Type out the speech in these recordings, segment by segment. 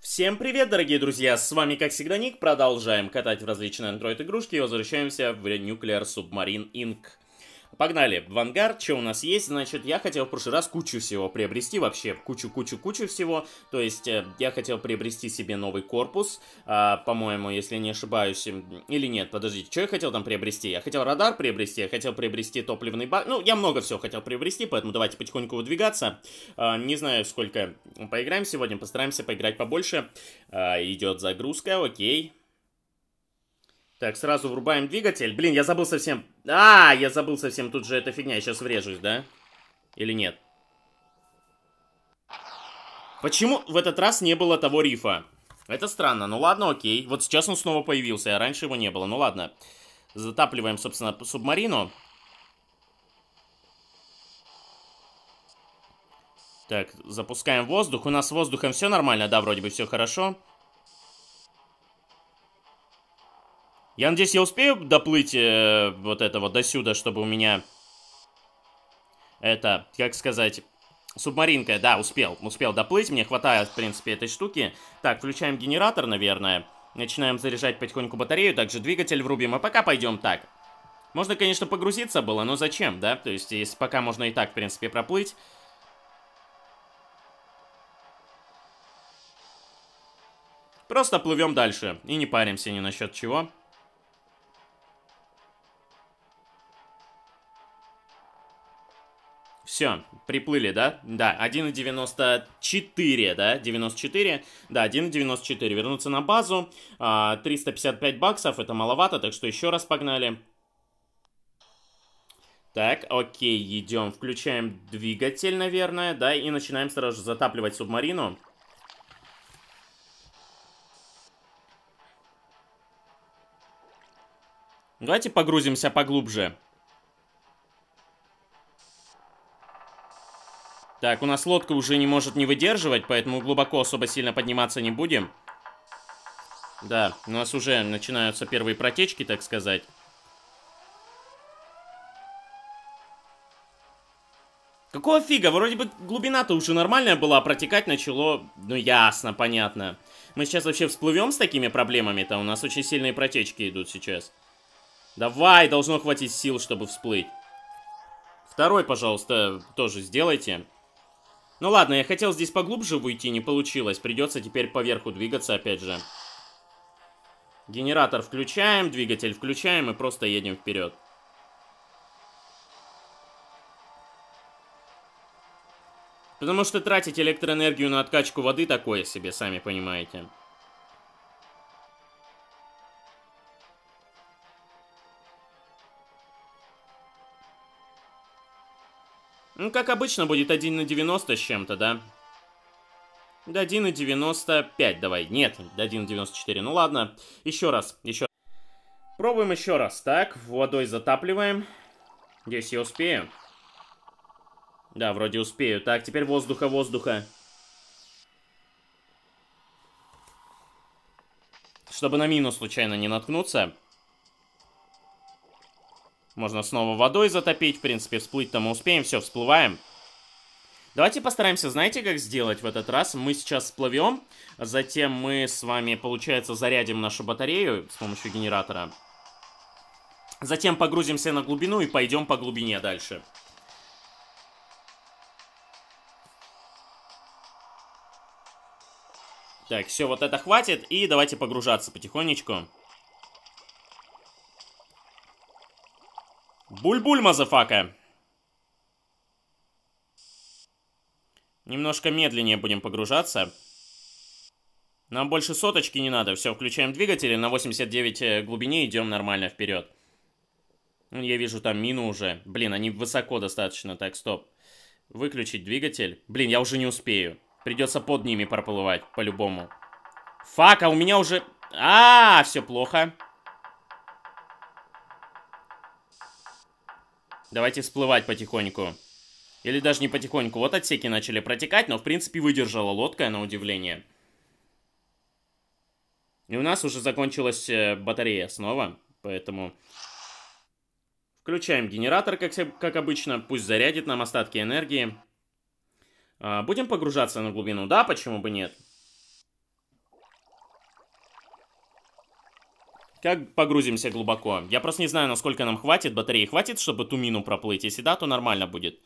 Всем привет, дорогие друзья! С вами, как всегда, Ник. Продолжаем катать в различные Android-игрушки и возвращаемся в Nuclear Submarine Inc. Погнали, В ангар. что у нас есть? Значит, я хотел в прошлый раз кучу всего приобрести, вообще кучу-кучу-кучу всего. То есть, э, я хотел приобрести себе новый корпус, э, по-моему, если не ошибаюсь. Или нет, подождите, что я хотел там приобрести? Я хотел радар приобрести, я хотел приобрести топливный бак. Ну, я много всего хотел приобрести, поэтому давайте потихоньку выдвигаться. Э, не знаю, сколько поиграем сегодня, постараемся поиграть побольше. Э, идет загрузка, окей. Так, сразу врубаем двигатель. Блин, я забыл совсем... А, я забыл совсем, тут же эта фигня, я сейчас врежусь, да? Или нет? Почему в этот раз не было того рифа? Это странно. Ну ладно, окей. Вот сейчас он снова появился, а раньше его не было. Ну ладно. Затапливаем, собственно, субмарину. Так, запускаем воздух. У нас с воздухом все нормально, да, вроде бы все хорошо. Хорошо. Я надеюсь, я успею доплыть э, вот этого до сюда, чтобы у меня... Это, как сказать... Субмаринка, да, успел, успел доплыть, мне хватает, в принципе, этой штуки. Так, включаем генератор, наверное. Начинаем заряжать потихоньку батарею, также двигатель врубим, а пока пойдем так. Можно, конечно, погрузиться было, но зачем, да? То есть, если пока можно и так, в принципе, проплыть. Просто плывем дальше и не паримся ни насчет чего. Все, приплыли, да? Да, 1,94, да, 94, да, 1,94. Вернуться на базу, 355 а, баксов, это маловато, так что еще раз погнали. Так, окей, идем, включаем двигатель, наверное, да, и начинаем сразу же затапливать субмарину. Давайте погрузимся поглубже. Так, у нас лодка уже не может не выдерживать, поэтому глубоко особо сильно подниматься не будем. Да, у нас уже начинаются первые протечки, так сказать. Какого фига? Вроде бы глубина-то уже нормальная была, а протекать начало... Ну, ясно, понятно. Мы сейчас вообще всплывем с такими проблемами-то? У нас очень сильные протечки идут сейчас. Давай, должно хватить сил, чтобы всплыть. Второй, пожалуйста, тоже сделайте. Ну ладно, я хотел здесь поглубже выйти, не получилось. Придется теперь поверху двигаться опять же. Генератор включаем, двигатель включаем и просто едем вперед. Потому что тратить электроэнергию на откачку воды такое себе, сами понимаете. Ну, как обычно, будет 1 на 90 с чем-то, да? До 1 на 95 давай. Нет, до 1 на 94. Ну ладно, еще раз, еще Пробуем еще раз. Так, водой затапливаем. Здесь я успею. Да, вроде успею. Так, теперь воздуха, воздуха. Чтобы на мину случайно не наткнуться. Можно снова водой затопить, в принципе, всплыть-то мы успеем. Все, всплываем. Давайте постараемся, знаете, как сделать в этот раз? Мы сейчас сплывем, затем мы с вами, получается, зарядим нашу батарею с помощью генератора. Затем погрузимся на глубину и пойдем по глубине дальше. Так, все, вот это хватит, и давайте погружаться потихонечку. Буль-буль, мазафака! Немножко медленнее будем погружаться. Нам больше соточки не надо. Все, включаем двигатели. На 89 э, глубине идем нормально вперед. Ну, я вижу там мину уже. Блин, они высоко достаточно. Так, стоп. Выключить двигатель. Блин, я уже не успею. Придется под ними проплывать, по-любому. Фак, а у меня уже... А, -а, -а все плохо. Давайте всплывать потихоньку. Или даже не потихоньку. Вот отсеки начали протекать, но в принципе выдержала лодка, на удивление. И у нас уже закончилась э, батарея снова, поэтому... Включаем генератор, как, как обычно, пусть зарядит нам остатки энергии. А, будем погружаться на глубину? Да, почему бы нет? Как погрузимся глубоко? Я просто не знаю, насколько нам хватит. Батареи хватит, чтобы ту мину проплыть? Если да, то нормально будет.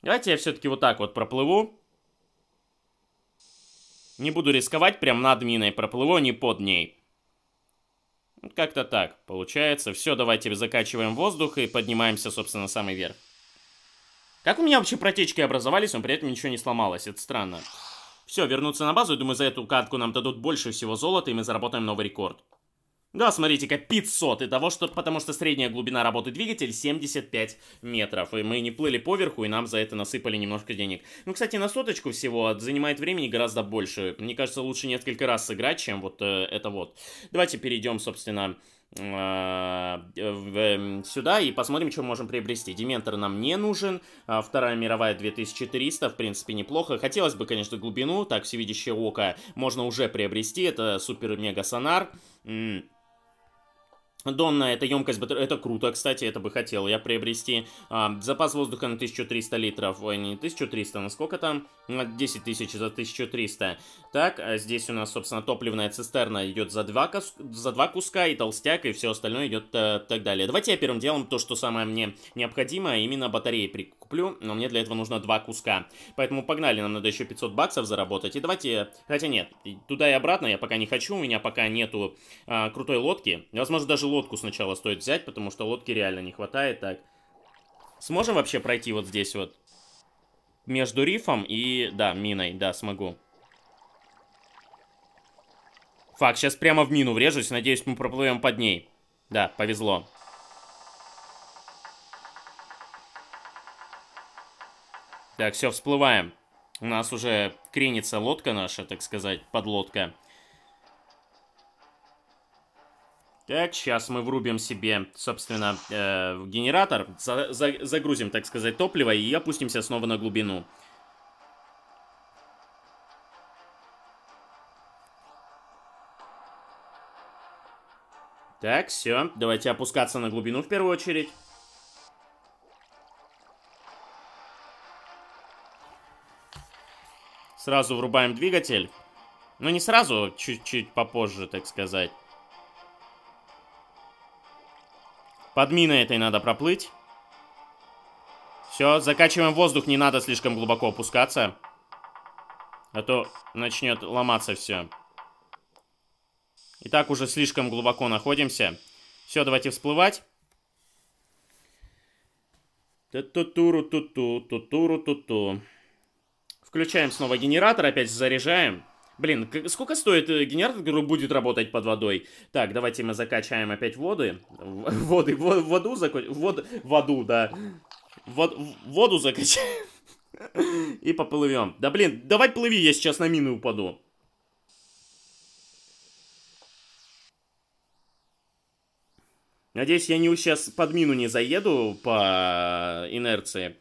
Давайте я все-таки вот так вот проплыву. Не буду рисковать, прям над миной проплыву, не под ней. Как-то так получается. Все, давайте закачиваем воздух и поднимаемся, собственно, на самый верх. Как у меня вообще протечки образовались, но при этом ничего не сломалось. Это странно. Все, вернуться на базу, и думаю, за эту катку нам дадут больше всего золота, и мы заработаем новый рекорд. Да, смотрите-ка, 500, и того, что, потому что средняя глубина работы двигателя 75 метров, и мы не плыли поверху, и нам за это насыпали немножко денег. Ну, кстати, на соточку всего занимает времени гораздо больше, мне кажется, лучше несколько раз сыграть, чем вот э, это вот. Давайте перейдем, собственно, Э, э, эм, сюда и посмотрим, что можем приобрести. Дементор нам не нужен, а, Вторая мировая 2300, в принципе, неплохо. Хотелось бы, конечно, глубину, так, всевидящее око можно уже приобрести, это супер-мега-сонар. Mm. Донна, это емкость, это круто, кстати, это бы хотел я приобрести. А, запас воздуха на 1300 литров, ой, не 1300, на сколько там? На 10 тысяч за 1300. Так, а здесь у нас, собственно, топливная цистерна идет за два, за два куска, и толстяк, и все остальное идет а, э, так далее. Давайте я первым делом то, что самое мне необходимо, именно батареи при куплю, но мне для этого нужно два куска. Поэтому погнали, нам надо еще 500 баксов заработать. И давайте... Хотя нет, туда и обратно я пока не хочу, у меня пока нету а, крутой лодки. Возможно, даже лодку сначала стоит взять, потому что лодки реально не хватает. Так, сможем вообще пройти вот здесь вот? Между рифом и... Да, миной, да, смогу. Фак, сейчас прямо в мину врежусь, надеюсь, мы проплывем под ней. Да, повезло. Так, все, всплываем. У нас уже кренится лодка наша, так сказать, подлодка. Так, сейчас мы врубим себе, собственно, э, генератор. За за загрузим, так сказать, топливо и опустимся снова на глубину. Так, все. Давайте опускаться на глубину в первую очередь. Сразу врубаем двигатель. Ну, не сразу, а чуть-чуть попозже, так сказать. Под миной этой надо проплыть. Все, закачиваем воздух, не надо слишком глубоко опускаться. А то начнет ломаться все. И так уже слишком глубоко находимся. Все, давайте всплывать. Ту-туру-ту-ту, ту-туру-ту-ту. Включаем снова генератор, опять заряжаем. Блин, сколько стоит э, генератор, который будет работать под водой? Так, давайте мы закачаем опять воды. Воды, в воду закачаем. Вод, воду, да. Вод, воду закачаем. И поплывем. Да блин, давай плыви, я сейчас на мины упаду. Надеюсь, я не сейчас под мину не заеду по инерции.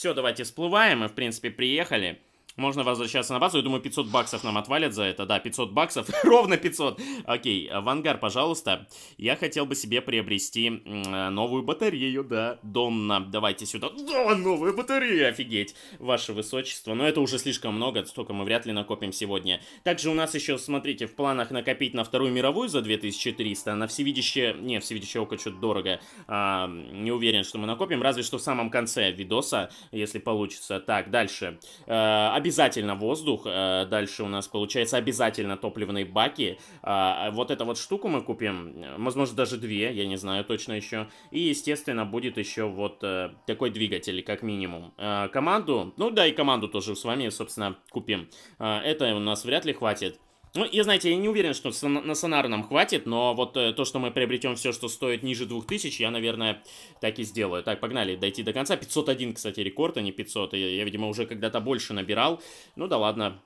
Все, давайте всплываем. Мы, в принципе, приехали. Можно возвращаться на базу. Я думаю, 500 баксов нам отвалят за это. Да, 500 баксов. Ровно 500. Окей, в ангар, пожалуйста. Я хотел бы себе приобрести э, новую батарею, да. Донна, давайте сюда. Да, новая батарея, офигеть. Ваше высочество. Но это уже слишком много. Столько мы вряд ли накопим сегодня. Также у нас еще, смотрите, в планах накопить на Вторую мировую за 2300. На всевидящее... Не, всевидящее око что-то дорого. А, не уверен, что мы накопим. Разве что в самом конце видоса, если получится. Так, дальше. А, обязательно воздух, э, дальше у нас получается обязательно топливные баки. А, вот эту вот штуку мы купим, возможно, э, даже две, я не знаю точно еще. И, естественно, будет еще вот э, такой двигатель, как минимум. Команду, ну да, и команду тоже с вами, собственно, купим. Это у нас вряд ли хватит. Ну, я, знаете, я не уверен, что на сонар нам хватит, но вот э, то, что мы приобретем все, что стоит ниже 2000, я, наверное, так и сделаю. Так, погнали, дойти до конца. 501, кстати, рекорд, а не 500. Я, я видимо, уже когда-то больше набирал. Ну да ладно.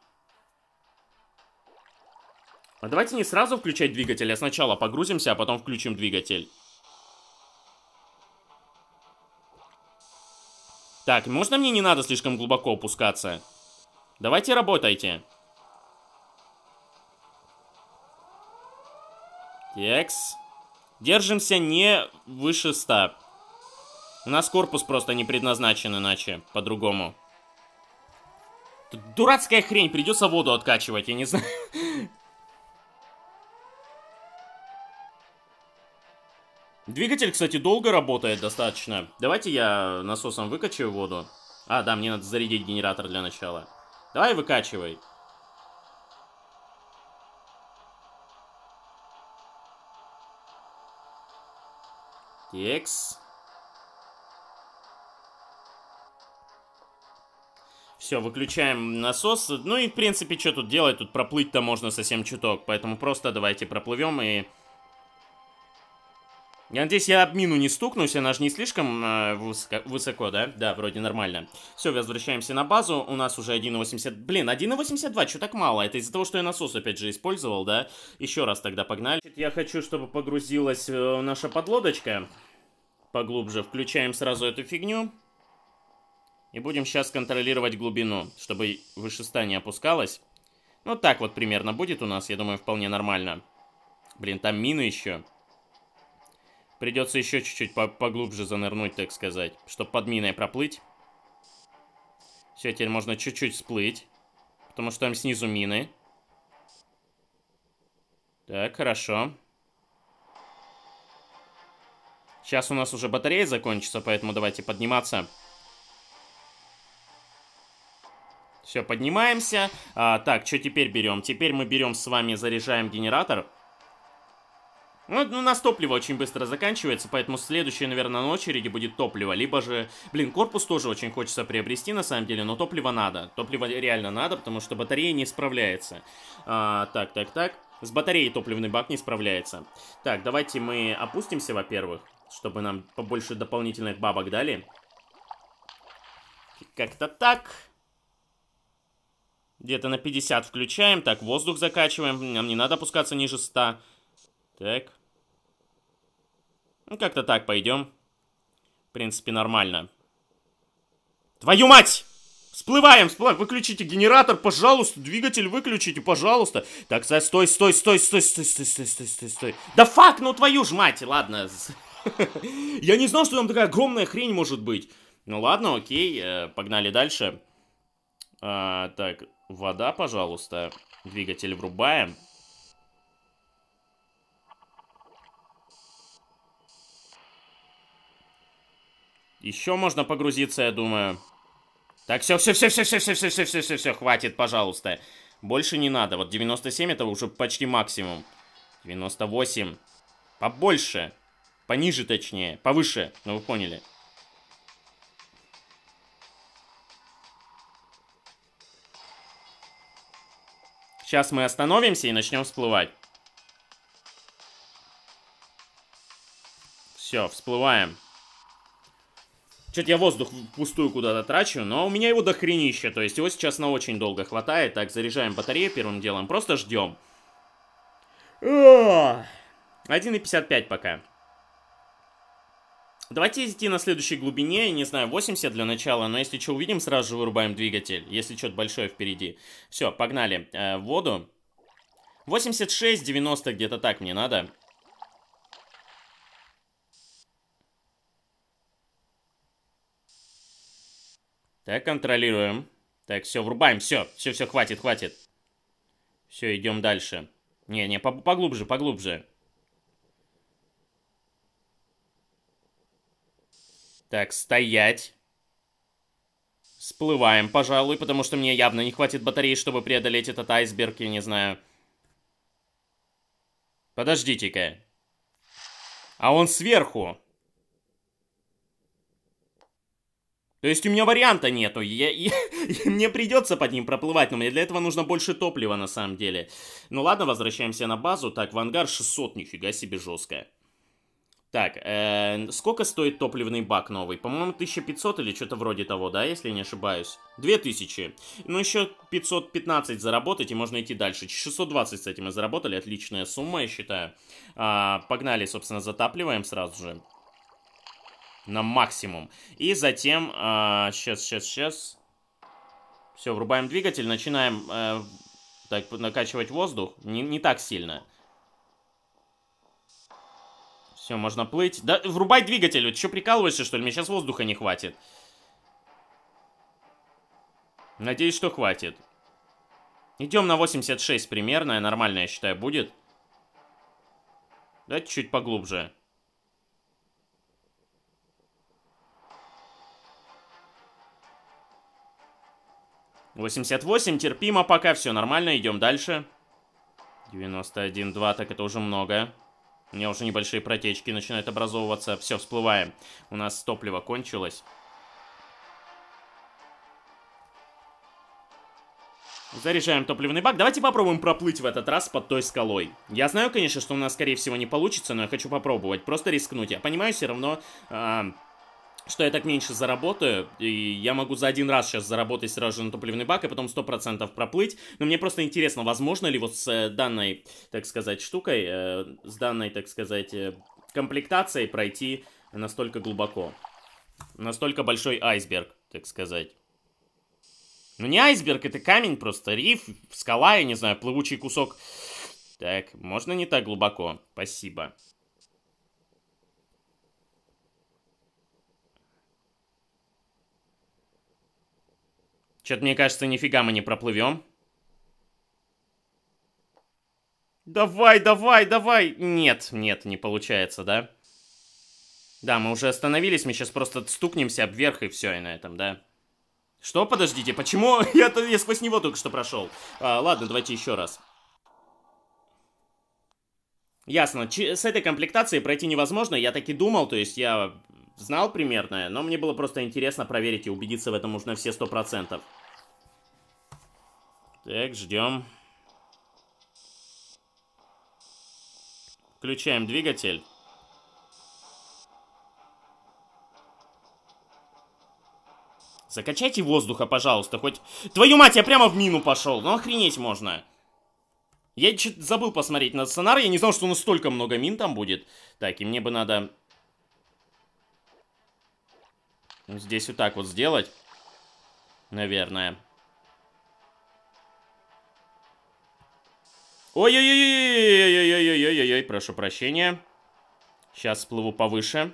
А давайте не сразу включать двигатель, а сначала погрузимся, а потом включим двигатель. Так, можно мне не надо слишком глубоко опускаться? Давайте работайте. Текс. Держимся не выше 100. У нас корпус просто не предназначен иначе, по-другому. Дурацкая хрень, придется воду откачивать, я не знаю. Двигатель, кстати, долго работает достаточно. Давайте я насосом выкачаю воду. А, да, мне надо зарядить генератор для начала. Давай выкачивай. Текс. Все, выключаем насос. Ну и, в принципе, что тут делать? Тут проплыть-то можно совсем чуток. Поэтому просто давайте проплывем и я надеюсь, я об мину не стукнусь, она же не слишком э, высоко, высоко, да? Да, вроде нормально. Все, возвращаемся на базу, у нас уже 1.80... Блин, 1.82, что так мало? Это из-за того, что я насос опять же использовал, да? Еще раз тогда погнали. Я хочу, чтобы погрузилась э, наша подлодочка поглубже. Включаем сразу эту фигню. И будем сейчас контролировать глубину, чтобы выше 100 не опускалась. Ну, так вот примерно будет у нас, я думаю, вполне нормально. Блин, там мины еще. Придется еще чуть-чуть поглубже занырнуть, так сказать, чтобы под миной проплыть. Все, теперь можно чуть-чуть всплыть, потому что там снизу мины. Так, хорошо. Сейчас у нас уже батарея закончится, поэтому давайте подниматься. Все, поднимаемся. А, так, что теперь берем? Теперь мы берем с вами, заряжаем генератор. Генератор. Ну, ну, у нас топливо очень быстро заканчивается, поэтому следующее, наверное, на очереди будет топливо. Либо же, блин, корпус тоже очень хочется приобрести, на самом деле, но топливо надо. Топливо реально надо, потому что батарея не справляется. А, так, так, так. С батареей топливный бак не справляется. Так, давайте мы опустимся, во-первых, чтобы нам побольше дополнительных бабок дали. Как-то так. Где-то на 50 включаем. Так, воздух закачиваем. Нам не надо опускаться ниже 100. Так. Ну, как-то так пойдем. В принципе, нормально. Твою мать! Всплываем, всплываем. Выключите генератор, пожалуйста. Двигатель выключите, пожалуйста. Так, стой, стой, стой, стой, стой, стой, стой, стой, стой, стой, стой. Да фак, ну твою ж мать, ладно. Я не знал, что там такая огромная хрень может быть. Ну ладно, окей, погнали дальше. так, вода, пожалуйста. Двигатель врубаем. Еще можно погрузиться, я думаю. Так, все, все, все, все, все, все, все, все, все, все, все, хватит, пожалуйста. Больше не надо. Вот 97 это уже почти максимум. 98. Побольше. Пониже, точнее. Повыше. Ну, вы поняли. Сейчас мы остановимся и начнем всплывать. Все, всплываем. Что-то я воздух пустую куда-то трачу, но у меня его дохренище, то есть его сейчас на очень долго хватает. Так, заряжаем батарею первым делом, просто ждем. 1,55 пока. Давайте идти на следующей глубине, не знаю, 80 для начала, но если что увидим, сразу же вырубаем двигатель, если что-то большое впереди. Все, погнали. Э, в воду. 86-90 где-то так мне надо. Так, контролируем. Так, все, врубаем, все, все, все, хватит, хватит. Все, идем дальше. Не, не, поглубже, поглубже. Так, стоять. Сплываем, пожалуй, потому что мне явно не хватит батареи, чтобы преодолеть этот айсберг, я не знаю. Подождите-ка. А он сверху. То есть у меня варианта нету, я, я, и мне придется под ним проплывать, но мне для этого нужно больше топлива на самом деле. Ну ладно, возвращаемся на базу. Так, в ангар 600, нифига себе жесткая. Так, э, сколько стоит топливный бак новый? По-моему, 1500 или что-то вроде того, да, если не ошибаюсь? 2000. Ну, еще 515 заработать, и можно идти дальше. 620 с этим мы заработали, отличная сумма, я считаю. А, погнали, собственно, затапливаем сразу же на максимум. И затем, э, а, сейчас, сейчас, сейчас. Все, врубаем двигатель, начинаем э, так, накачивать воздух. Не, не так сильно. Все, можно плыть. Да, врубай двигатель. Ты что, прикалываешься, что ли? Мне сейчас воздуха не хватит. Надеюсь, что хватит. Идем на 86 примерно. Нормально, я считаю, будет. Да, чуть поглубже. 88, терпимо пока, все нормально, идем дальше. 91, 2, так это уже много. У меня уже небольшие протечки начинают образовываться. Все, всплываем. У нас топливо кончилось. Заряжаем топливный бак. Давайте попробуем проплыть в этот раз под той скалой. Я знаю, конечно, что у нас, скорее всего, не получится, но я хочу попробовать. Просто рискнуть. Я понимаю, все равно... Э, что я так меньше заработаю, и я могу за один раз сейчас заработать сразу же на топливный бак, и потом 100% проплыть. Но мне просто интересно, возможно ли вот с э, данной, так сказать, штукой, э, с данной, так сказать, э, комплектацией пройти настолько глубоко. Настолько большой айсберг, так сказать. Ну не айсберг, это камень просто, риф, скала, я не знаю, плывучий кусок. Так, можно не так глубоко? Спасибо. Что-то мне кажется, нифига мы не проплывем. Давай, давай, давай! Нет, нет, не получается, да? Да, мы уже остановились, мы сейчас просто стукнемся вверх и все, и на этом, да? Что? Подождите, почему я, я сквозь него только что прошел? А, ладно, давайте еще раз. Ясно, с этой комплектацией пройти невозможно, я так и думал, то есть я знал примерно, но мне было просто интересно проверить и убедиться в этом нужно все сто процентов. Так, ждем. Включаем двигатель. Закачайте воздуха, пожалуйста, хоть... Твою мать, я прямо в мину пошел, ну охренеть можно. Я чуть забыл посмотреть на сценарий, я не знал, что настолько много мин там будет. Так, и мне бы надо Здесь вот так вот сделать. Наверное. Ой-ой-ой-ой-ой-ой-ой-ой-ой-ой, прошу прощения. Сейчас сплыву повыше.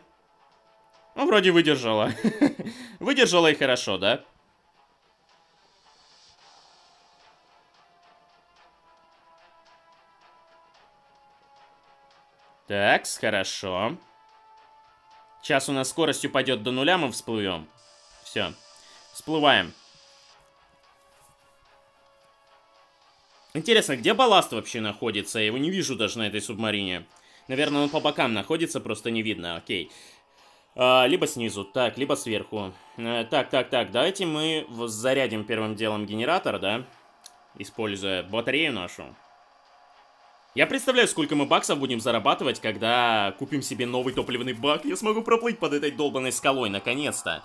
Ну, вроде выдержала. выдержала и хорошо, да? Так, Хорошо. Сейчас у нас скорость упадет до нуля, мы всплывем. Все. Всплываем. Интересно, где балласт вообще находится? Я его не вижу даже на этой субмарине. Наверное, он по бокам находится, просто не видно. Окей. А, либо снизу, так, либо сверху. А, так, так, так, давайте мы зарядим первым делом генератор, да? Используя батарею нашу. Я представляю, сколько мы баксов будем зарабатывать, когда купим себе новый топливный бак. Я смогу проплыть под этой долбанной скалой, наконец-то.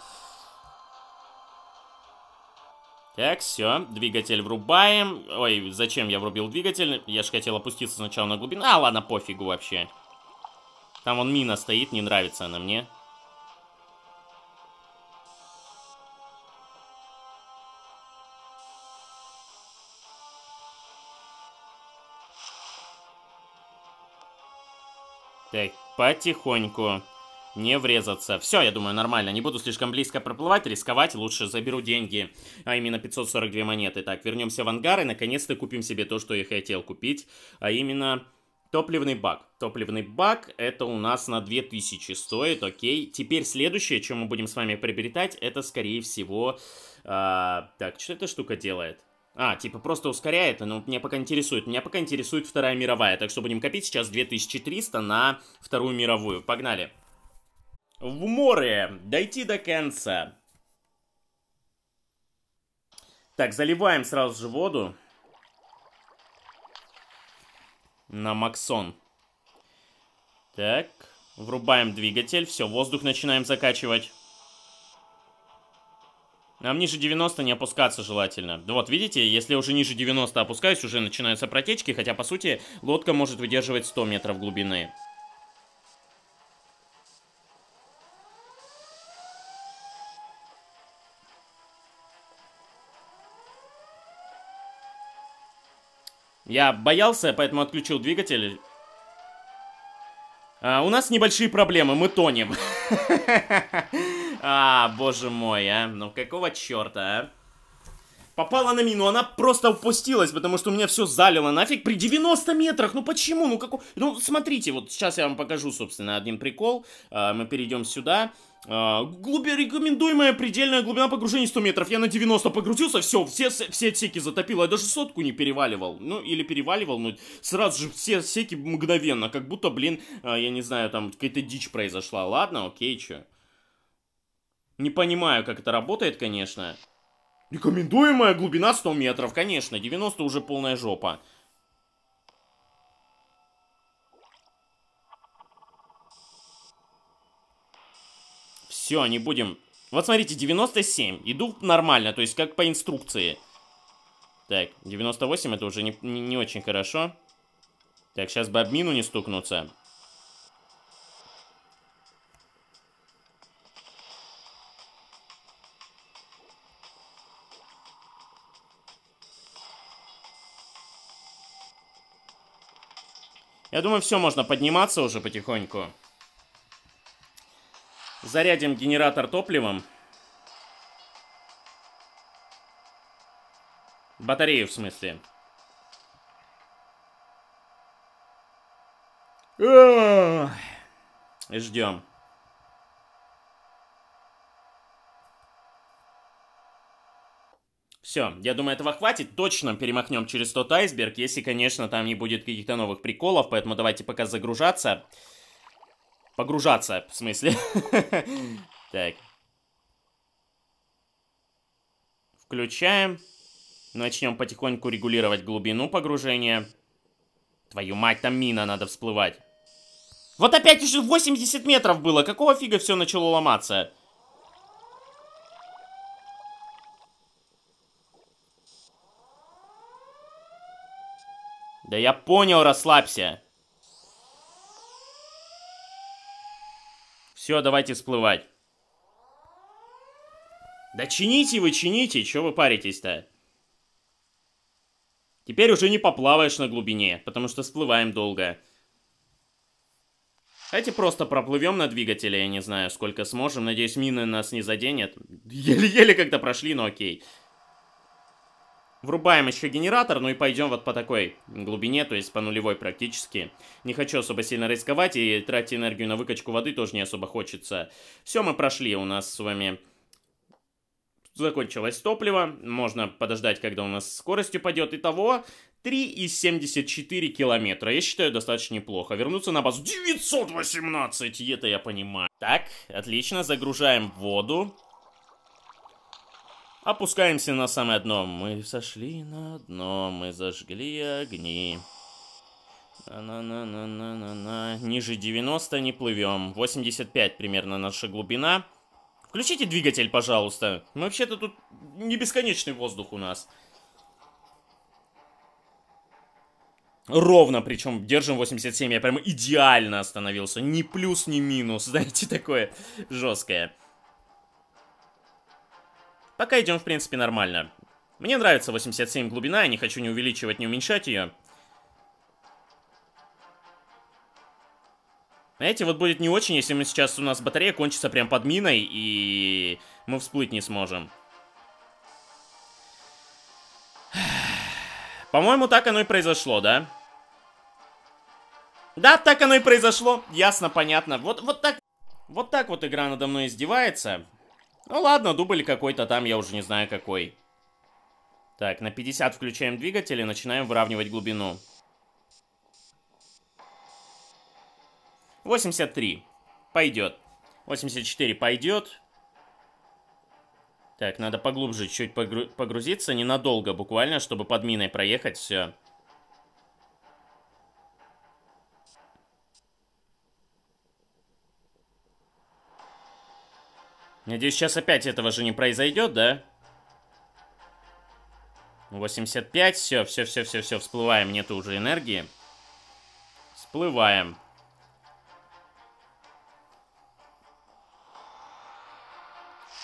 Так, все, двигатель врубаем. Ой, зачем я врубил двигатель? Я же хотел опуститься сначала на глубину. А, ладно, пофигу вообще. Там вон мина стоит, не нравится она мне. Потихоньку. Не врезаться. Все, я думаю, нормально. Не буду слишком близко проплывать, рисковать. Лучше заберу деньги. А именно 542 монеты. Так, вернемся в ангар и наконец-то купим себе то, что я хотел купить. А именно... Топливный бак. Топливный бак это у нас на 2000 стоит, окей. Теперь следующее, чем мы будем с вами приобретать, это скорее всего... Э, так, что эта штука делает? А, типа просто ускоряет, но ну, меня пока интересует. Меня пока интересует Вторая мировая, так что будем копить сейчас 2300 на Вторую мировую. Погнали. В море! Дойти до конца. Так, заливаем сразу же воду. На Максон. Так, врубаем двигатель. Все, воздух начинаем закачивать. Нам ниже 90 не опускаться желательно. Вот, видите, если уже ниже 90 опускаюсь, уже начинаются протечки, хотя, по сути, лодка может выдерживать 100 метров глубины. Я боялся, поэтому отключил двигатель. А, у нас небольшие проблемы, мы тонем. А, боже мой, а. Ну какого черта, а? Попала на мину, она просто упустилась, потому что у меня все залило нафиг при 90 метрах. Ну почему? Ну как? Ну смотрите, вот сейчас я вам покажу, собственно, один прикол. А, мы перейдем сюда. А, глуби... Рекомендуемая предельная глубина погружения 100 метров. Я на 90 погрузился, все, все, все отсеки затопило. Я даже сотку не переваливал. Ну, или переваливал, но сразу же все отсеки мгновенно. Как будто, блин, а, я не знаю, там какая-то дичь произошла. Ладно, окей, чё. Не понимаю, как это работает, конечно. Рекомендуемая глубина 100 метров, конечно. 90 уже полная жопа. Все, не будем... Вот смотрите, 97. Иду нормально, то есть как по инструкции. Так, 98 это уже не, не, не очень хорошо. Так, сейчас бы обмину не стукнуться. Я думаю, все, можно подниматься уже потихоньку. Зарядим генератор топливом. Батарею, в смысле. Ждем. Все, я думаю, этого хватит. Точно перемахнем через тот айсберг, если, конечно, там не будет каких-то новых приколов. Поэтому давайте пока загружаться. Погружаться, в смысле. Так. Включаем. Начнем потихоньку регулировать глубину погружения. Твою мать, там мина надо всплывать. Вот опять уже 80 метров было. Какого фига все начало ломаться? Да я понял, расслабься. Все, давайте всплывать. Да чините вы, чините, чё вы паритесь-то? Теперь уже не поплаваешь на глубине, потому что всплываем долго. Давайте просто проплывем на двигателе, я не знаю, сколько сможем. Надеюсь, мины нас не заденет. Еле-еле как-то прошли, но окей. Врубаем еще генератор, ну и пойдем вот по такой глубине, то есть по нулевой практически. Не хочу особо сильно рисковать и тратить энергию на выкачку воды тоже не особо хочется. Все, мы прошли у нас с вами... Закончилось топливо, можно подождать, когда у нас скорость упадет. Итого 3,74 километра. Я считаю, достаточно неплохо. Вернуться на базу 918, это я понимаю. Так, отлично, загружаем воду. Опускаемся на самое дно. Мы сошли на дно, мы зажгли огни. На-на-на-на-на-на. Ниже 90 не плывем. 85 примерно наша глубина. Включите двигатель, пожалуйста. Вообще-то тут не бесконечный воздух у нас. Ровно, причем держим 87, я прям идеально остановился. Ни плюс, ни минус, знаете, такое жесткое. Пока идем, в принципе, нормально. Мне нравится 87 глубина, я не хочу ни увеличивать, ни уменьшать ее. Знаете, вот будет не очень, если мы сейчас у нас батарея кончится прям под миной, и мы всплыть не сможем. По-моему, так оно и произошло, да? Да, так оно и произошло. Ясно, понятно. Вот, вот так... Вот так вот игра надо мной издевается. Ну ладно, дубль какой-то там, я уже не знаю какой. Так, на 50 включаем двигатель и начинаем выравнивать глубину. 83. Пойдет. 84 пойдет. Так, надо поглубже чуть погру... погрузиться, ненадолго буквально, чтобы под миной проехать, все. Надеюсь, сейчас опять этого же не произойдет, да? 85, все, все, все, все, все, всплываем, нету уже энергии. Всплываем.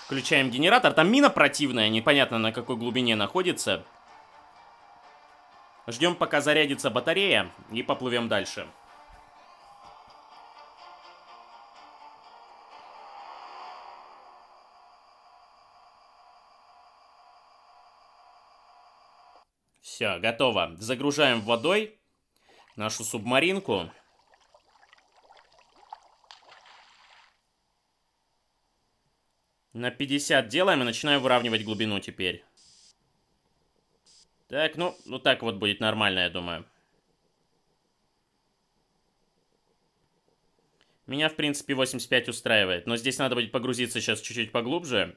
Включаем генератор. Там мина противная, непонятно на какой глубине находится. Ждем, пока зарядится батарея, и поплывем дальше. Дальше. Все, готово. Загружаем водой нашу субмаринку. На 50 делаем и начинаем выравнивать глубину теперь. Так, ну, ну так вот будет нормально, я думаю. Меня, в принципе, 85 устраивает. Но здесь надо будет погрузиться сейчас чуть-чуть поглубже.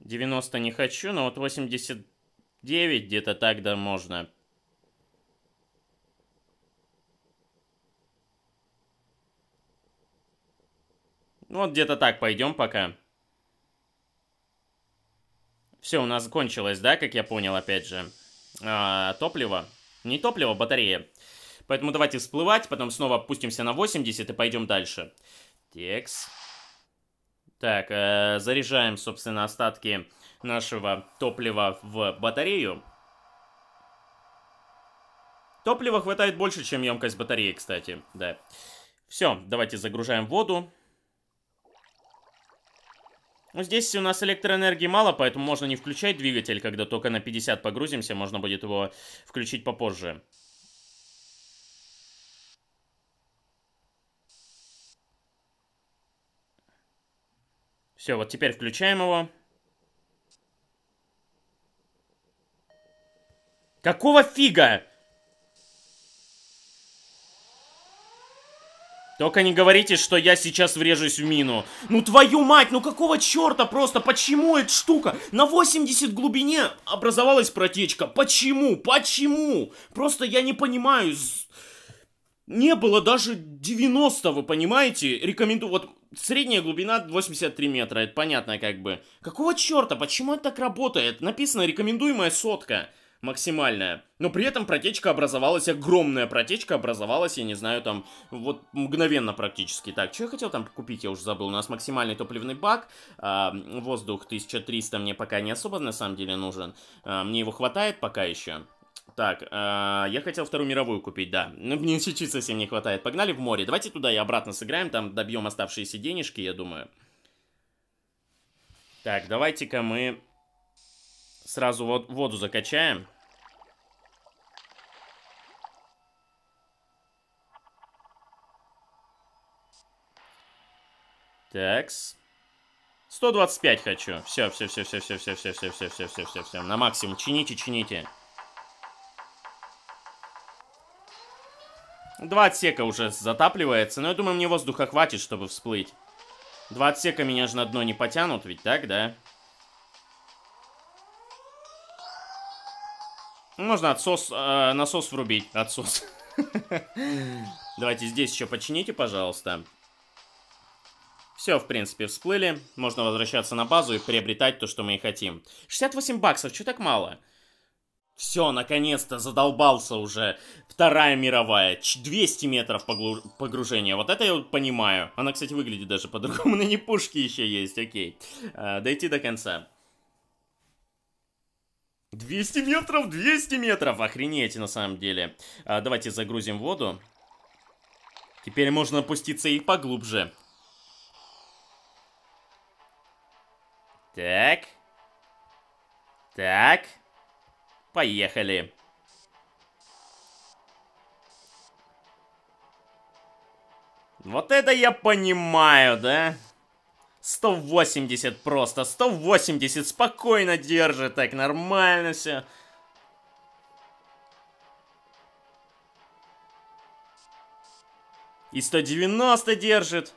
90 не хочу, но вот 80 девять где-то так да можно. Ну, вот где-то так пойдем пока. Все, у нас кончилось, да, как я понял, опять же. А, топливо. Не топливо, а батарея. Поэтому давайте всплывать, потом снова опустимся на 80 и пойдем дальше. Текс. Так, э, заряжаем, собственно, остатки нашего топлива в батарею. Топлива хватает больше, чем емкость батареи, кстати. Да. Все, давайте загружаем воду. Ну, здесь у нас электроэнергии мало, поэтому можно не включать двигатель, когда только на 50 погрузимся, можно будет его включить попозже. Все, вот теперь включаем его. Какого фига? Только не говорите, что я сейчас врежусь в мину. Ну твою мать, ну какого черта просто? Почему эта штука? На 80 глубине образовалась протечка. Почему? Почему? Просто я не понимаю. Не было даже 90, вы понимаете? Рекомендую, вот средняя глубина 83 метра, это понятно как бы. Какого черта? Почему это так работает? Написано рекомендуемая сотка максимальная. Но при этом протечка образовалась, огромная протечка образовалась, я не знаю, там, вот мгновенно практически. Так, что я хотел там купить, я уже забыл. У нас максимальный топливный бак, а, воздух 1300 мне пока не особо на самом деле нужен. А, мне его хватает пока еще. Так, э, я хотел Вторую мировую купить, да. Ну, мне чуть-чуть совсем не хватает. Погнали в море. Давайте туда и обратно сыграем, там добьем оставшиеся денежки, я думаю. Так, давайте-ка мы сразу вод воду закачаем. Такс. 125 хочу. Все, все, все, все, все, все, все, все, все, все, все, все, все. На максимум. Чините, чините. Два отсека уже затапливается, но я думаю, мне воздуха хватит, чтобы всплыть. Два отсека меня же на дно не потянут, ведь так, да? Можно отсос, э, насос врубить. Отсос. Давайте здесь еще почините, пожалуйста. Все, в принципе, всплыли. Можно возвращаться на базу и приобретать то, что мы и хотим. 68 баксов, что так мало? Все, наконец-то, задолбался уже. Вторая мировая, 200 метров погружения. Вот это я понимаю. Она, кстати, выглядит даже по-другому. На ней пушки еще есть, окей. А, дойти до конца. 200 метров, 200 метров! Охренеть, на самом деле. А, давайте загрузим воду. Теперь можно опуститься и поглубже. Так. Так. Поехали. Вот это я понимаю, да? 180 просто, 180 спокойно держит, так нормально все. И 190 держит.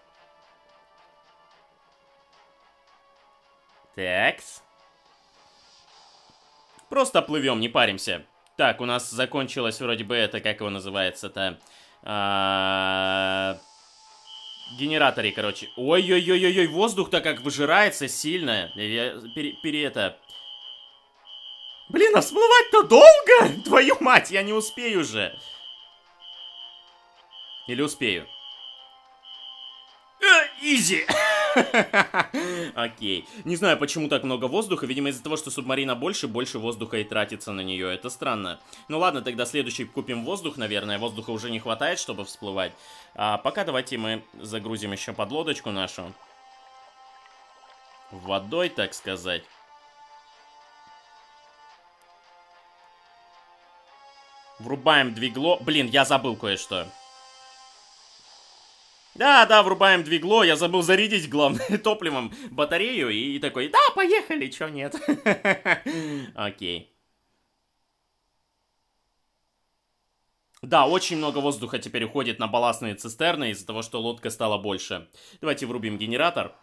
Такс. Просто плывем, не паримся. Так, у нас закончилось вроде бы это, как его называется-то... А... Генераторы, короче. Ой-ой-ой-ой, воздух-то как выжирается сильно. Я пере, это... Блин, а всплывать-то долго? Твою мать, я не успею же. Или успею? Э, изи. Окей. Не знаю, почему так много воздуха. Видимо, из-за того, что субмарина больше, больше воздуха и тратится на нее. Это странно. Ну ладно, тогда следующий купим воздух, наверное. Воздуха уже не хватает, чтобы всплывать. А пока давайте мы загрузим еще подлодочку нашу. Водой, так сказать. Врубаем двигло. Блин, я забыл кое-что. Да, да, врубаем двигло, я забыл зарядить главное топливом батарею и такой, да, поехали, чё нет. Окей. Да, очень много воздуха теперь уходит на балластные цистерны из-за того, что лодка стала больше. Давайте врубим генератор.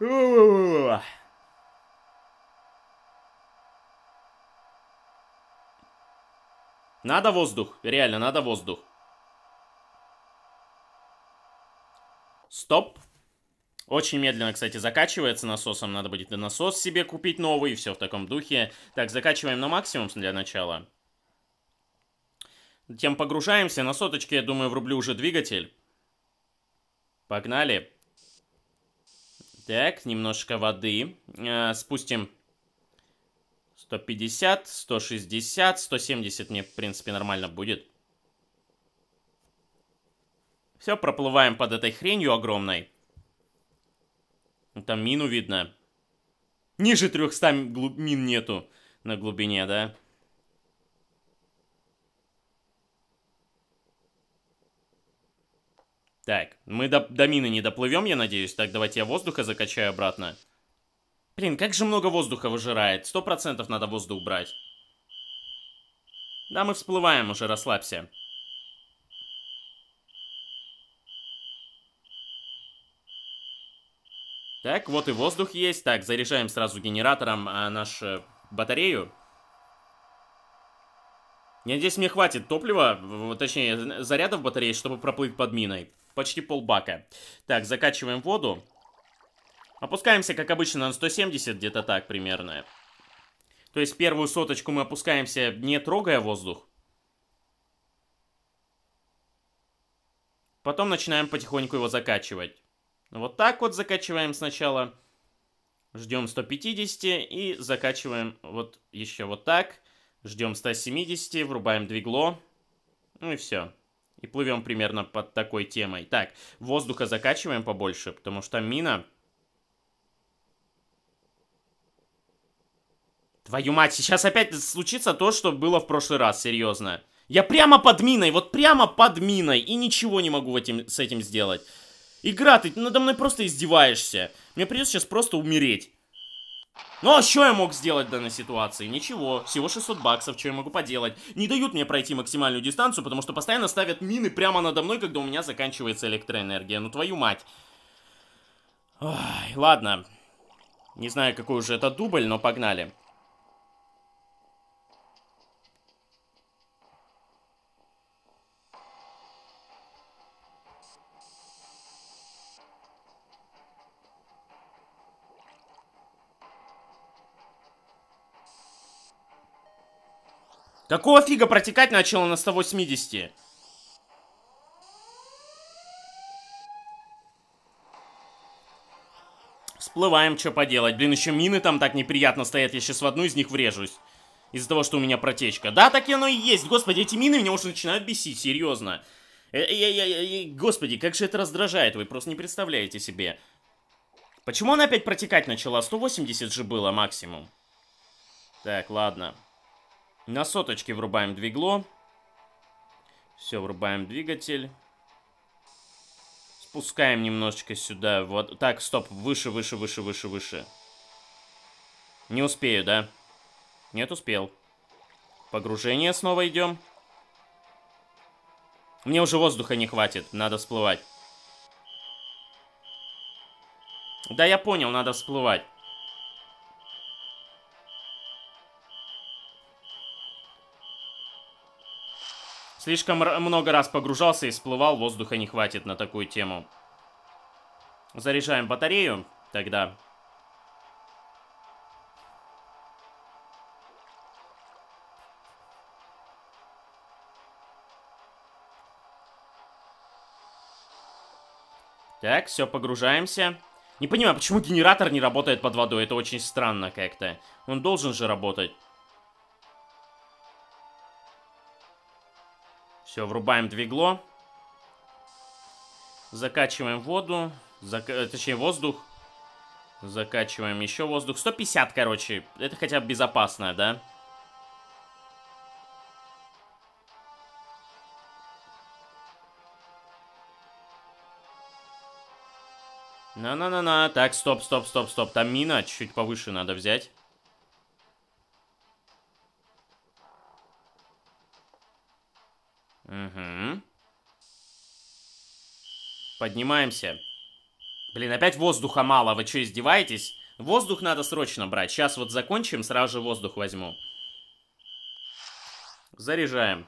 Ooh. Надо воздух. Реально, надо воздух. Стоп. Очень медленно, кстати, закачивается насосом. Надо будет и насос себе купить новый, и все в таком духе. Так, закачиваем на максимум для начала. Тем погружаемся. На соточке, я думаю, врублю уже двигатель. Погнали. Так, немножко воды. Э, спустим 150, 160, 170 мне, в принципе, нормально будет. Все, проплываем под этой хренью огромной. Там мину видно. Ниже 300 мин нету на глубине, да? Так, мы до, до мины не доплывем, я надеюсь. Так, давайте я воздуха закачаю обратно. Блин, как же много воздуха выжирает. Сто процентов надо воздух брать. Да, мы всплываем уже, расслабься. Так, вот и воздух есть. Так, заряжаем сразу генератором а, нашу батарею. Я надеюсь, мне хватит топлива, точнее, зарядов батареи, чтобы проплыть под миной. Почти полбака. Так, закачиваем воду. Опускаемся, как обычно, на 170, где-то так примерно. То есть первую соточку мы опускаемся, не трогая воздух. Потом начинаем потихоньку его закачивать. Вот так вот закачиваем сначала. Ждем 150 и закачиваем вот еще вот так. Ждем 170, врубаем двигло. Ну и все. И плывем примерно под такой темой. Так, воздуха закачиваем побольше, потому что мина Твою мать, сейчас опять случится то, что было в прошлый раз, серьезно. Я прямо под миной, вот прямо под миной, и ничего не могу этим, с этим сделать. Игра, ты надо мной просто издеваешься. Мне придется сейчас просто умереть. Ну а что я мог сделать в данной ситуации? Ничего, всего 600 баксов, что я могу поделать? Не дают мне пройти максимальную дистанцию, потому что постоянно ставят мины прямо надо мной, когда у меня заканчивается электроэнергия. Ну твою мать. Ой, ладно. Не знаю, какой уже это дубль, но погнали. Какого фига протекать начало на 180? Всплываем, что поделать. Блин, еще мины там так неприятно стоят. Я сейчас в одну из них врежусь. Из-за того, что у меня протечка. Да, так оно и есть. Господи, эти мины меня уже начинают бесить, серьезно. Э, э, господи, как же это раздражает, вы просто не представляете себе. Почему она опять протекать начала? 180 же было максимум. Так, ладно. Ладно. На соточке врубаем двигло. Все, врубаем двигатель. Спускаем немножечко сюда. Вот так, стоп, выше, выше, выше, выше, выше. Не успею, да? Нет, успел. Погружение снова идем. Мне уже воздуха не хватит, надо всплывать. Да, я понял, надо всплывать. Слишком много раз погружался и всплывал, воздуха не хватит на такую тему. Заряжаем батарею тогда. Так, все, погружаемся. Не понимаю, почему генератор не работает под водой? Это очень странно как-то. Он должен же работать. Все, врубаем двигло. Закачиваем воду. Зак... Э, точнее, воздух. Закачиваем еще воздух. 150, короче. Это хотя бы безопасно, да? На-на-на-на. Так, стоп, стоп, стоп, стоп. Там мина чуть-чуть повыше надо взять. Угу. Поднимаемся. Блин, опять воздуха мало, вы что, издеваетесь? Воздух надо срочно брать. Сейчас вот закончим, сразу же воздух возьму. Заряжаем.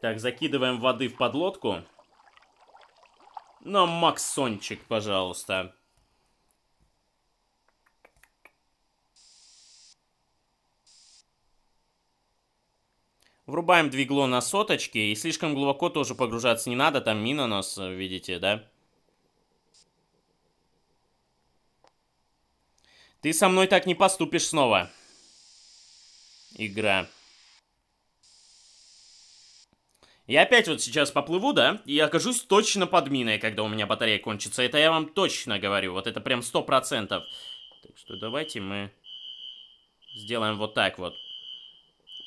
Так, закидываем воды в подлодку. Но максончик, пожалуйста. Врубаем двигло на соточке. И слишком глубоко тоже погружаться не надо. Там мина нас, э, видите, да? Ты со мной так не поступишь снова. Игра. Я опять вот сейчас поплыву, да, и окажусь точно под миной, когда у меня батарея кончится. Это я вам точно говорю, вот это прям 100%. Так что давайте мы сделаем вот так вот.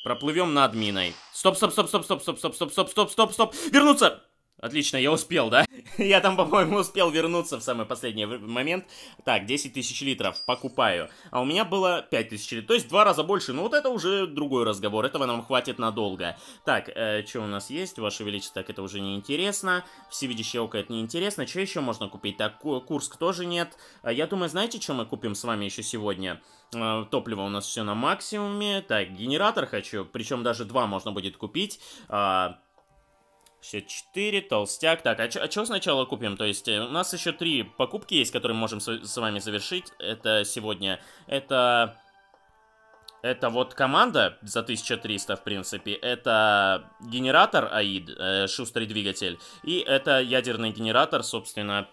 Проплывем над миной. Стоп, стоп, стоп, стоп, стоп, стоп, стоп, стоп, стоп, стоп, стоп, стоп. Вернуться! Отлично, я успел, да? я там, по-моему, успел вернуться в самый последний момент. Так, 10 тысяч литров покупаю. А у меня было 5 тысяч литров, то есть два раза больше. Но ну, вот это уже другой разговор, этого нам хватит надолго. Так, э, что у нас есть? Ваше Величество, так это уже не интересно. Всевидящее око, это не интересно. Что еще можно купить? Так, Курск тоже нет. А я думаю, знаете, что мы купим с вами еще сегодня? Э, топливо у нас все на максимуме. Так, генератор хочу, причем даже два можно будет купить. А, 64, толстяк. Так, а, чё, а сначала купим? То есть э, у нас еще три покупки есть, которые мы можем с, с вами завершить. Это сегодня. Это... Это вот команда за 1300, в принципе. Это генератор АИД, э, шустрый двигатель. И это ядерный генератор, собственно...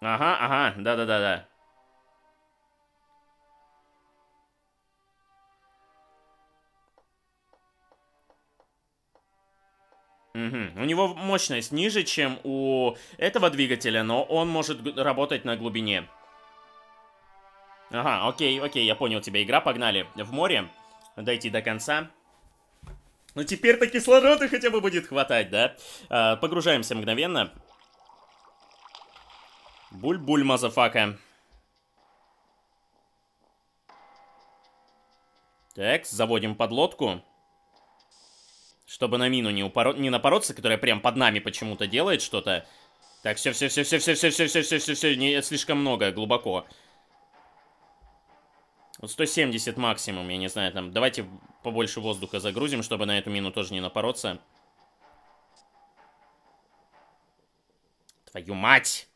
Ага, ага, да-да-да-да. Угу. У него мощность ниже, чем у этого двигателя, но он может работать на глубине. Ага, окей, окей, я понял тебя. Игра, погнали. В море. Дойти до конца. Ну теперь-то кислорода хотя бы будет хватать, да? А, погружаемся мгновенно. Буль-буль, мазафака. Так, заводим подлодку. лодку. Чтобы на мину не, упоро... не напороться, которая прям под нами почему-то делает что-то. Так, все, все, все, все, все, все, все, все, все, все, все, не слишком много, глубоко. Вот 170 максимум, я не знаю, там. Давайте побольше воздуха загрузим, чтобы на эту мину тоже не напороться. Твою мать!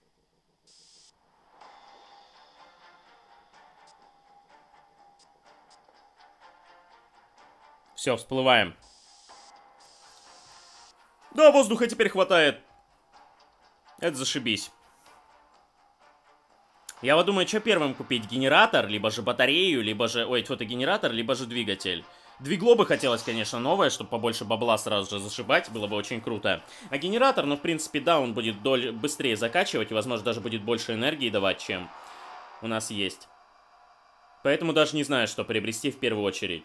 Все, всплываем. Да, ну, воздуха теперь хватает. Это зашибись. Я вот думаю, что первым купить, генератор, либо же батарею, либо же... Ой, что-то генератор, либо же двигатель. Двигло бы хотелось, конечно, новое, чтобы побольше бабла сразу же зашибать, было бы очень круто. А генератор, ну, в принципе, да, он будет доль... быстрее закачивать, и, возможно, даже будет больше энергии давать, чем у нас есть. Поэтому даже не знаю, что приобрести в первую очередь.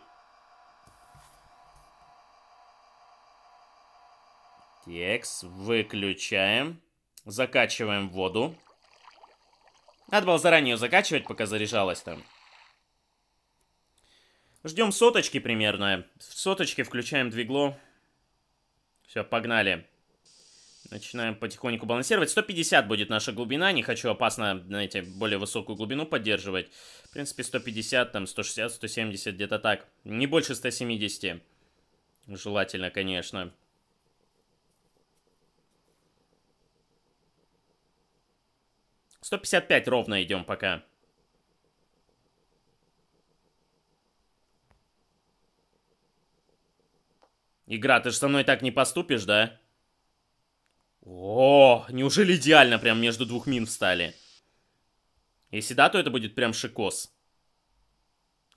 Текс, выключаем. Закачиваем воду. Надо было заранее закачивать, пока заряжалась там. Ждем соточки примерно. В соточке включаем двигло. Все, погнали. Начинаем потихоньку балансировать. 150 будет наша глубина. Не хочу опасно, знаете, более высокую глубину поддерживать. В принципе, 150, там, 160, 170, где-то так. Не больше 170. Желательно, конечно. 155 ровно идем пока. Игра, ты же со мной так не поступишь, да? О, неужели идеально прям между двух мин встали? Если да, то это будет прям шикос.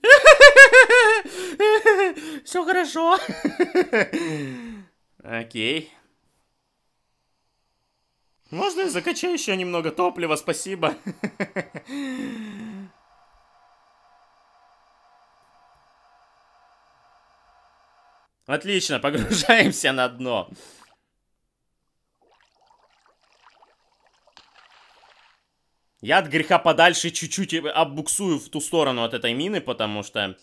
Все хорошо. Окей. Можно я закачаю еще немного топлива? Спасибо. Отлично, погружаемся на дно. Я от греха подальше чуть-чуть оббуксую в ту сторону от этой мины, потому что...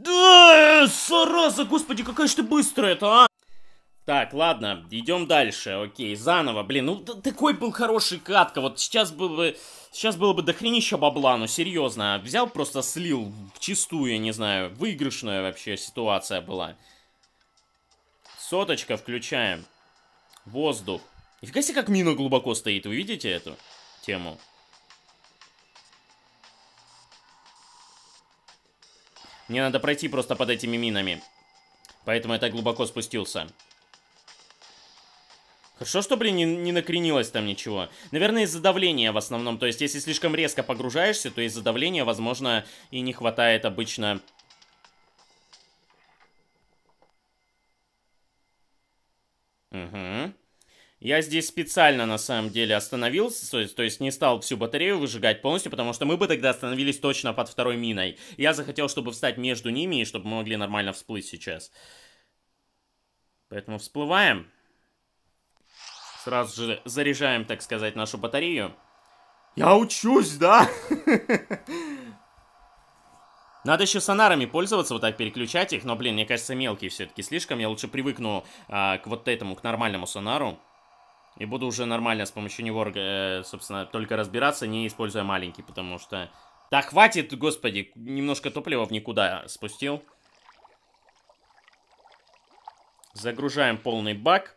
Да, э, зараза, господи, какая же ты быстрая-то, а! Так, ладно, идем дальше. Окей, заново, блин, ну такой был хороший катка. Вот сейчас было бы, сейчас было бы дохренища бабла, ну серьезно. А взял просто слил в чистую, я не знаю, выигрышная вообще ситуация была. Соточка включаем. Воздух. Нифига себе, как мина глубоко стоит, вы видите эту тему? Мне надо пройти просто под этими минами. Поэтому я так глубоко спустился. Хорошо, что, блин, не, не накренилось там ничего. Наверное, из-за давления в основном. То есть, если слишком резко погружаешься, то из-за давления, возможно, и не хватает обычно... Угу. Я здесь специально, на самом деле, остановился, то есть, то есть не стал всю батарею выжигать полностью, потому что мы бы тогда остановились точно под второй миной. Я захотел, чтобы встать между ними, и чтобы мы могли нормально всплыть сейчас. Поэтому всплываем. Сразу же заряжаем, так сказать, нашу батарею. Я учусь, да? Надо еще сонарами пользоваться, вот так переключать их, но, блин, мне кажется, мелкие все-таки слишком. Я лучше привыкну а, к вот этому, к нормальному сонару. И буду уже нормально с помощью него, э, собственно, только разбираться, не используя маленький, потому что... Да хватит, господи, немножко топлива в никуда спустил. Загружаем полный бак.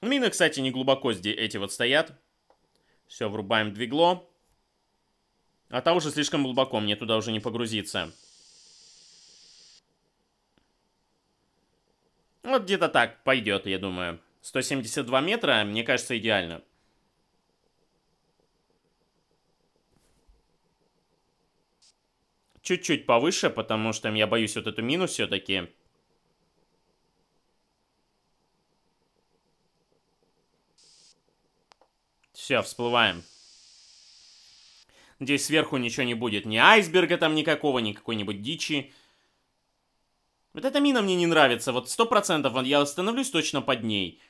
Мины, кстати, не глубоко здесь эти вот стоят. Все, врубаем двигло. А та уже слишком глубоко, мне туда уже не погрузиться. Вот где-то так пойдет, я думаю. 172 метра, мне кажется, идеально. Чуть-чуть повыше, потому что я боюсь вот эту мину все-таки. Все, всплываем. Здесь сверху ничего не будет. Ни айсберга там никакого, ни какой-нибудь дичи. Вот эта мина мне не нравится. Вот сто процентов я остановлюсь точно под ней.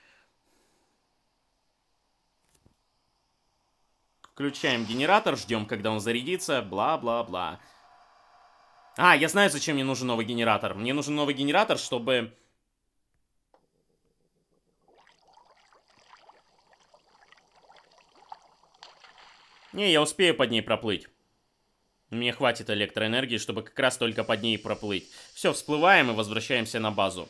Включаем генератор, ждем, когда он зарядится, бла-бла-бла. А, я знаю, зачем мне нужен новый генератор. Мне нужен новый генератор, чтобы... Не, я успею под ней проплыть. Мне хватит электроэнергии, чтобы как раз только под ней проплыть. Все, всплываем и возвращаемся на базу.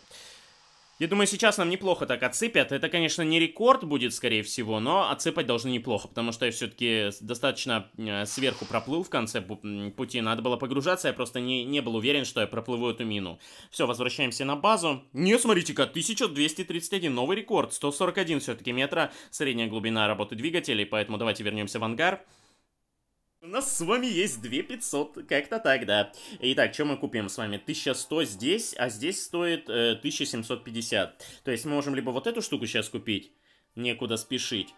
Я думаю, сейчас нам неплохо так отсыпят. Это, конечно, не рекорд будет, скорее всего, но отсыпать должны неплохо, потому что я все-таки достаточно э, сверху проплыл в конце пути. Надо было погружаться, я просто не, не был уверен, что я проплыву эту мину. Все, возвращаемся на базу. Не, смотрите-ка, 1231, новый рекорд, 141 все-таки метра, средняя глубина работы двигателей, поэтому давайте вернемся в ангар. У нас с вами есть 2500, как-то так, да. Итак, что мы купим с вами? 1100 здесь, а здесь стоит э, 1750. То есть мы можем либо вот эту штуку сейчас купить, некуда спешить.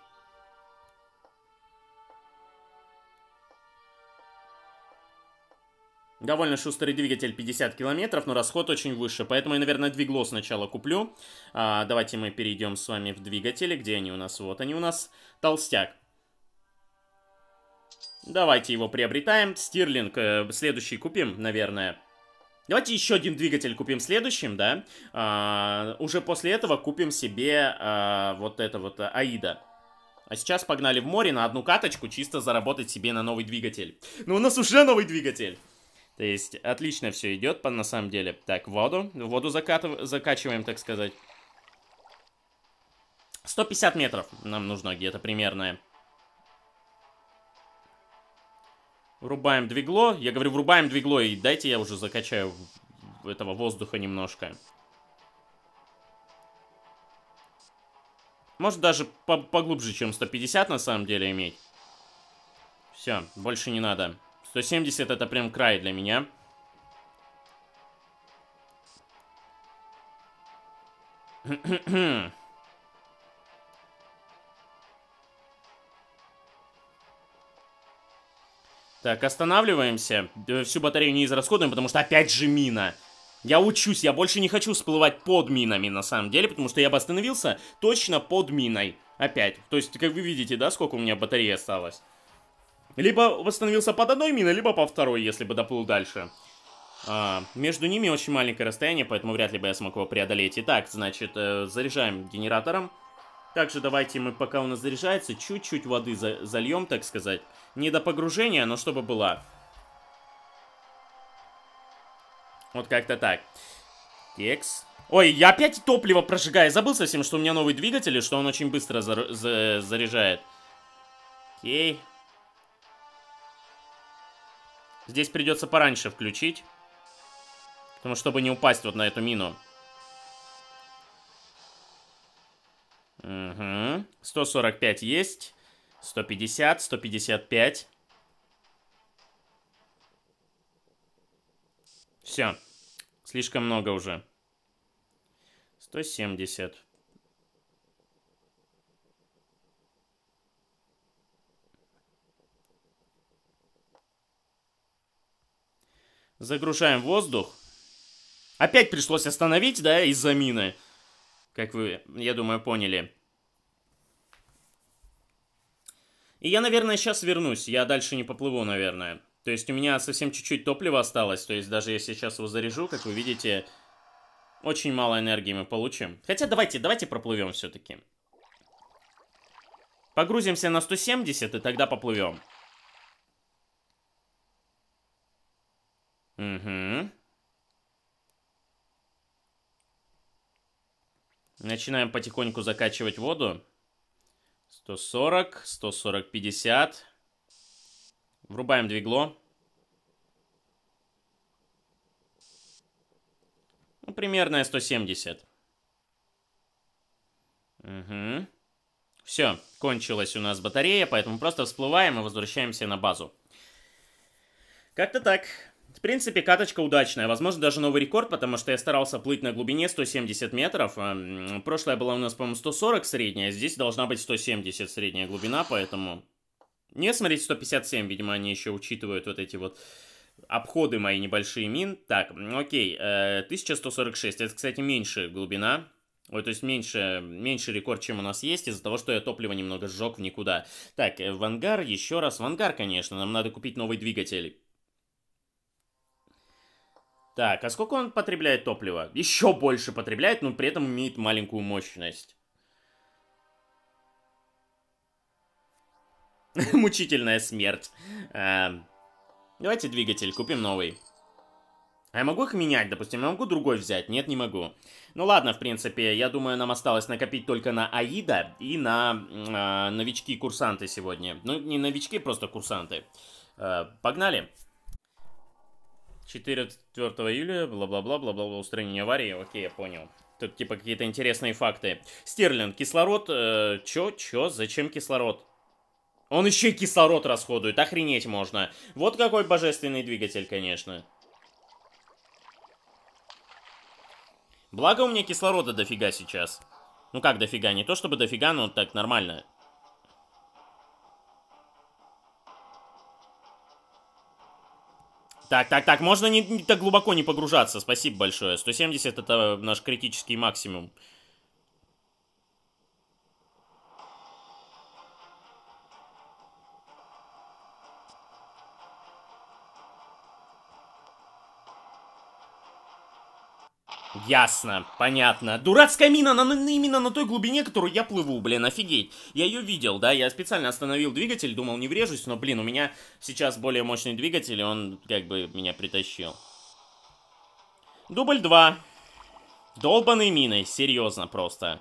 Довольно шустрый двигатель 50 километров, но расход очень выше, поэтому я, наверное, двигло сначала куплю. А, давайте мы перейдем с вами в двигатели, где они у нас? Вот они у нас, толстяк. Давайте его приобретаем. Стирлинг э, следующий купим, наверное. Давайте еще один двигатель купим следующим, да. А, уже после этого купим себе а, вот это вот э, Аида. А сейчас погнали в море на одну каточку, чисто заработать себе на новый двигатель. Ну, Но у нас уже новый двигатель. То есть, отлично все идет, по, на самом деле. Так, воду. Воду закатыв... закачиваем, так сказать. 150 метров нам нужно где-то примерное. Врубаем двигло. Я говорю, врубаем двигло, и дайте я уже закачаю этого воздуха немножко. Может даже по поглубже, чем 150 на самом деле иметь. Все, больше не надо. 170 это прям край для меня. Так, останавливаемся. Э, всю батарею не израсходуем, потому что опять же мина. Я учусь, я больше не хочу всплывать под минами, на самом деле, потому что я бы остановился точно под миной. Опять. То есть, как вы видите, да, сколько у меня батареи осталось? Либо восстановился под одной миной, либо по второй, если бы доплыл дальше. А, между ними очень маленькое расстояние, поэтому вряд ли бы я смог его преодолеть. Итак, значит, э, заряжаем генератором. Также давайте мы, пока у нас заряжается, чуть-чуть воды за зальем, так сказать. Не до погружения, но чтобы была. Вот как-то так. Текс. Ой, я опять топливо прожигаю. Забыл совсем, что у меня новый двигатель, и что он очень быстро зар за заряжает. Окей. Здесь придется пораньше включить. Потому чтобы не упасть вот на эту мину. Угу. 145 есть. 150, 155. Все. Слишком много уже. 170. Загружаем воздух. Опять пришлось остановить, да, из-за мины как вы, я думаю, поняли. И я, наверное, сейчас вернусь, я дальше не поплыву, наверное. То есть у меня совсем чуть-чуть топлива осталось, то есть даже если я сейчас его заряжу, как вы видите, очень мало энергии мы получим. Хотя давайте, давайте проплывем все-таки. Погрузимся на 170 и тогда поплывем. Угу. Начинаем потихоньку закачивать воду. 140, 140, 50. Врубаем двигло. Ну, примерно 170. Угу. Все, кончилась у нас батарея, поэтому просто всплываем и возвращаемся на базу. Как-то так. В принципе, каточка удачная. Возможно, даже новый рекорд, потому что я старался плыть на глубине 170 метров. А, прошлая была у нас, по-моему, 140 средняя, а здесь должна быть 170 средняя глубина, поэтому... не, смотрите, 157, видимо, они еще учитывают вот эти вот обходы мои небольшие мин. Так, окей, 1146, э, это, кстати, меньше глубина, Ой, то есть меньше, меньше рекорд, чем у нас есть, из-за того, что я топливо немного сжег в никуда. Так, э, в ангар еще раз. В ангар, конечно, нам надо купить новый двигатель. Так, а сколько он потребляет топлива? Еще больше потребляет, но при этом имеет маленькую мощность. Мучительная смерть. Эм, давайте двигатель, купим новый. А я могу их менять, допустим, я могу другой взять? Нет, не могу. Ну ладно, в принципе, я думаю, нам осталось накопить только на Аида и на э, новички-курсанты сегодня. Ну, не новички, просто курсанты. Э, погнали. Погнали. 4 июля, бла-бла-бла, бла бла устранение аварии, окей, я понял. Тут типа какие-то интересные факты. Стерлинг, кислород, э, чё, чё, зачем кислород? Он еще и кислород расходует, охренеть можно. Вот какой божественный двигатель, конечно. Благо у меня кислорода дофига сейчас. Ну как дофига, не то чтобы дофига, но так нормально. Так, так, так, можно не, не так глубоко не погружаться. Спасибо большое. 170 это наш критический максимум. Ясно, понятно. Дурацкая мина на, на, именно на той глубине, которую я плыву, блин, офигеть. Я ее видел, да, я специально остановил двигатель, думал не врежусь, но, блин, у меня сейчас более мощный двигатель, и он как бы меня притащил. Дубль 2. Долбаной миной, серьезно просто.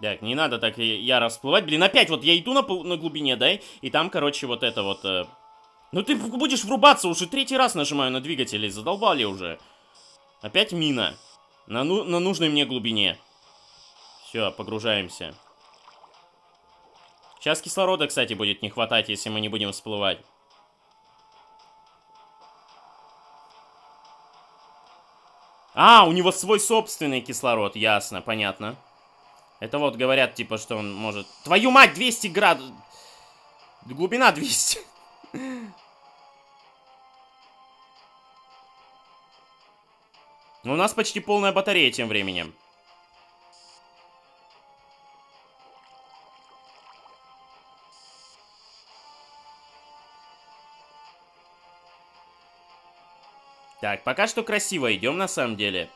Так, не надо так э, яро всплывать. Блин, опять вот я иду на, на глубине, да? И там, короче, вот это вот... Э... Ну ты будешь врубаться, уже третий раз нажимаю на двигатели, задолбали уже. Опять мина. На, ну, на нужной мне глубине. Все, погружаемся. Сейчас кислорода, кстати, будет не хватать, если мы не будем всплывать. А, у него свой собственный кислород, ясно, понятно. Это вот говорят, типа, что он может... Твою мать, 200 градусов! Глубина 200. Но ну, у нас почти полная батарея тем временем. Так, пока что красиво идем на самом деле.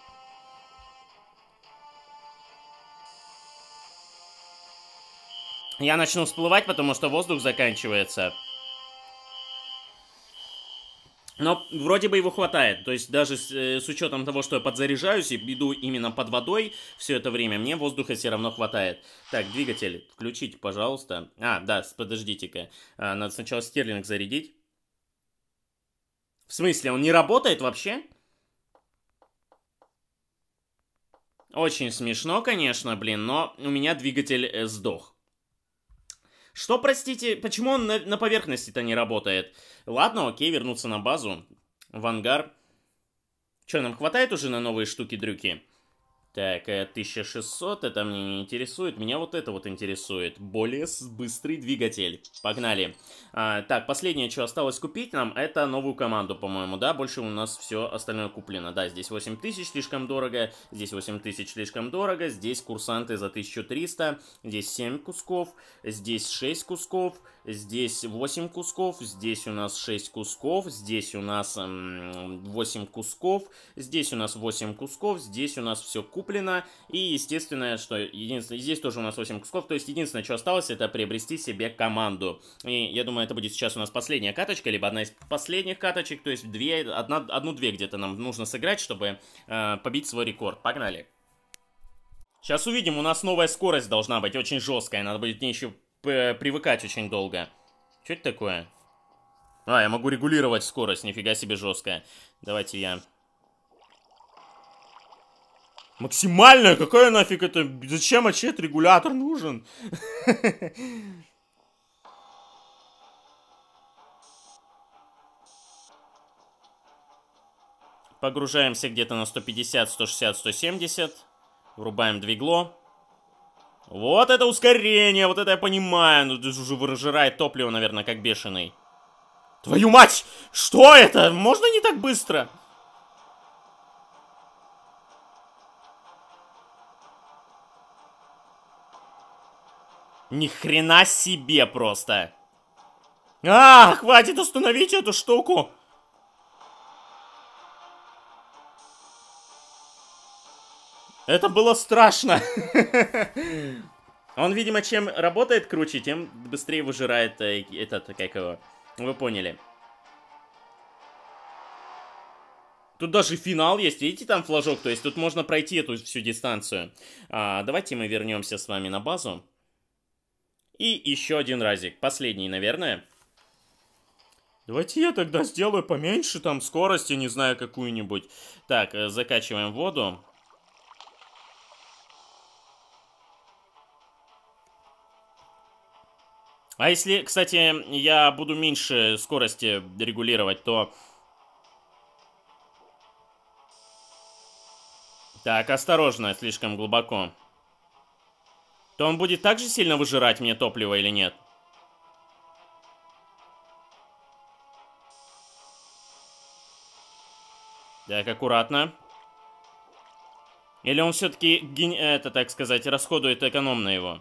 Я начну всплывать, потому что воздух заканчивается. Но вроде бы его хватает. То есть даже с, э, с учетом того, что я подзаряжаюсь и иду именно под водой все это время, мне воздуха все равно хватает. Так, двигатель включить, пожалуйста. А, да, подождите-ка. А, надо сначала стерлинг зарядить. В смысле, он не работает вообще? Очень смешно, конечно, блин, но у меня двигатель э, сдох. Что, простите, почему он на, на поверхности-то не работает? Ладно, окей, вернуться на базу. В ангар. Что нам хватает уже на новые штуки-дрюки? Так, 1600, э, это мне не интересует. Меня вот это вот интересует. Более быстрый двигатель. Погнали. А, так, последнее, что осталось купить нам, это новую команду, по-моему, да? Больше у нас все остальное куплено. Да, здесь 8000 слишком дорого, здесь 8000 слишком дорого, здесь курсанты за 1300, здесь 7 кусков, здесь 6 кусков, Здесь 8 кусков, здесь у нас 6 кусков, здесь у нас 8 кусков, здесь у нас 8 кусков, здесь у нас все куплено. И естественное, что единственное, здесь тоже у нас 8 кусков, то есть единственное, что осталось, это приобрести себе команду. И я думаю, это будет сейчас у нас последняя каточка, либо одна из последних каточек, то есть две, одну-две где-то нам нужно сыграть, чтобы э, побить свой рекорд. Погнали! Сейчас увидим, у нас новая скорость должна быть, очень жесткая, надо будет мне еще привыкать очень долго. Что это такое? А, я могу регулировать скорость, нифига себе жесткая. Давайте я... Максимальная? Какая нафиг это? Зачем отчет регулятор нужен? Погружаемся где-то на 150, 160, 170. Врубаем двигло. Вот это ускорение, вот это я понимаю. Ну, ты уже выжирает топливо, наверное, как бешеный. Твою мать! Что это? Можно не так быстро? Ни хрена себе просто. А, хватит остановить эту штуку. Это было страшно. Он, видимо, чем работает круче, тем быстрее выжирает э, этот, как его... Вы поняли. Тут даже финал есть, видите, там флажок, то есть тут можно пройти эту всю дистанцию. А, давайте мы вернемся с вами на базу. И еще один разик, последний, наверное. Давайте я тогда сделаю поменьше там скорости, не знаю, какую-нибудь. Так, э, закачиваем воду. А если, кстати, я буду меньше скорости регулировать, то... Так, осторожно, слишком глубоко. То он будет так же сильно выжирать мне топливо или нет? Так, аккуратно. Или он все-таки, это так сказать, расходует экономно его?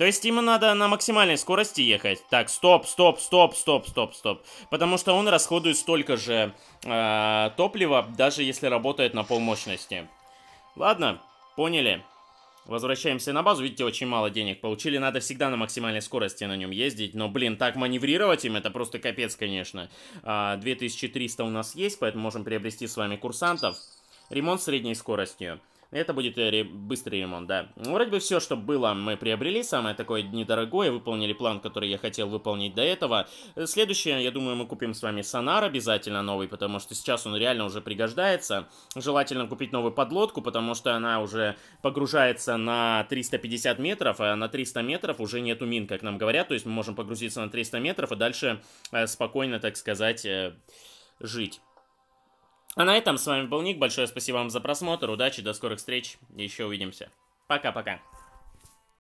То есть ему надо на максимальной скорости ехать. Так, стоп, стоп, стоп, стоп, стоп, стоп. Потому что он расходует столько же э, топлива, даже если работает на полмощности. Ладно, поняли. Возвращаемся на базу. Видите, очень мало денег получили. Надо всегда на максимальной скорости на нем ездить. Но, блин, так маневрировать им, это просто капец, конечно. А, 2300 у нас есть, поэтому можем приобрести с вами курсантов. Ремонт средней скоростью. Это будет э, ре быстрый ремонт, да. вроде бы все, что было, мы приобрели. Самое такое недорогое. Выполнили план, который я хотел выполнить до этого. Э, следующее, я думаю, мы купим с вами сонар обязательно новый, потому что сейчас он реально уже пригождается. Желательно купить новую подлодку, потому что она уже погружается на 350 метров, а на 300 метров уже нету мин, как нам говорят. То есть мы можем погрузиться на 300 метров и дальше э, спокойно, так сказать, жить. А на этом с вами был Ник. Большое спасибо вам за просмотр. Удачи, до скорых встреч. Еще увидимся. Пока-пока.